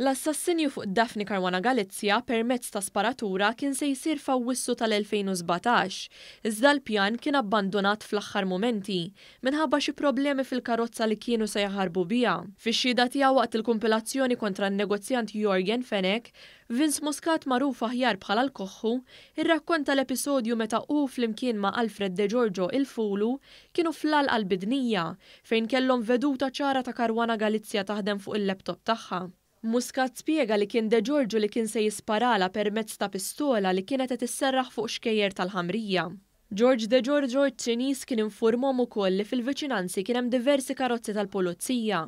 L-assassinju fuq Daphne Karwana Galizja permezz ta' sparatura kien se jisir fawwissu tal-2017, iżda l-pjan kien abbandonat fl-aħħar momenti minħabba xi problemi fil-karozza li kienu se jaħarbu bija. fix xida tiegħu waqt il-kumpilazzjoni kontra n-negozjant Jorgen Fenek, Vince Muscat magħruf aħjar bħala l-koħħu, irrakkonta l-episodju meta u flimkien ma' Alfred De Giorgio il-Fulu kienu fl għal bidnija fejn kellhom veduta ċara ta' Karwana Galizja taħdem fuq il-laptop tagħha. Muscat spiega li kien De Giorgio li kien se jisparala permezz ta' pistola li kienet qed isserraħ fuq xkejjer tal-ħamrija. George De Giorgio ċinis kien infurmom ukoll li fil-viċinanzi kien hemm diversi karozzi tal-pulizija.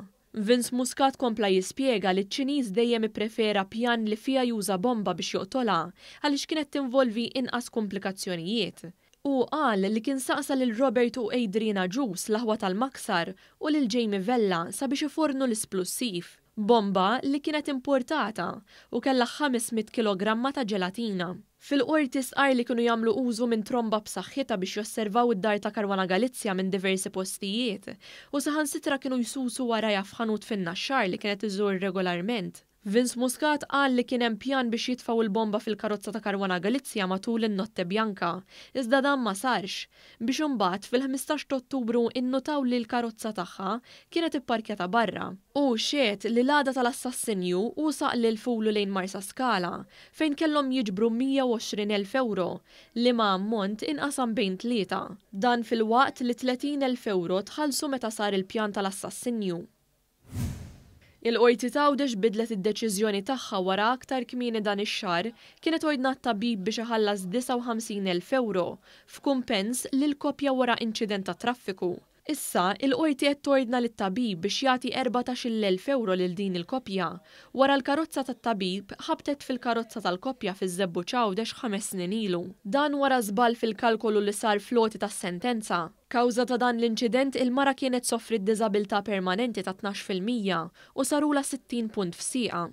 Vince Muscat kompla jispjega li ċ-Ċiniż dejjem ipprefera pjan li fija juża bomba biex joqtola għaliex kienet tinvolvi inqas komplikazzjonijiet. U qal li kien saqsa lil Robert u Adriana Juice l-aħwa tal-maksar u lil Jamie Vella sabiex ifornu l-isplussiv bomba li kienet importata u kella 500 kg ta' ġelatina. Fil-qorti sqar li kienu jagħmlu użu minn tromba b'saħħitha biex josservaw id-dar ta' Karwana Galizja minn diversi postijiet u saħansitra kienu jsusu wara jafħanut fin xar li kienet iżur regolarment. Vince Muscat qal li kien hemm pjan biex jitfaw il-bomba fil-karozza ta' Karwana Galizja matul in-notte bjanka, iżda dan ma sarx. Biex imbagħad fil-15 Ottubru innutaw li l-karozza tagħha kienet ipparkjata barra. U xiet li l-għada tal-assassinju u saq li l-fulu lejn Marsa Skala, fejn kellhom jiġbru 120.000 euro li ma ammont inqasam bejn tlieta. Dan fil-waqt li 30.000 euro tħallsu meta sar il-pjan tal-assassinju. Il-qorti tawdex bidlet id-deċiżjoni tagħha wara aktar kmieni dan ix-xar kienet ordna t-tabib biex iħallas 59,000 euro f'kumpens lil kopja wara inċident ta' traffiku. Issa, il-qorti qed tordna tabib biex jagħti 14,000 euro lil din il-kopja. Wara l-karozza tat-tabib ħabtet fil-karozza tal-kopja fil-zebbu ċawdex ħames snin ilu. Dan wara zbal fil-kalkolu li sar floti tas-sentenza. Kawza ta' dan l-inċident il-mara kienet soffri d permanenti ta' 12% u sarula 60 punt f'sieqa.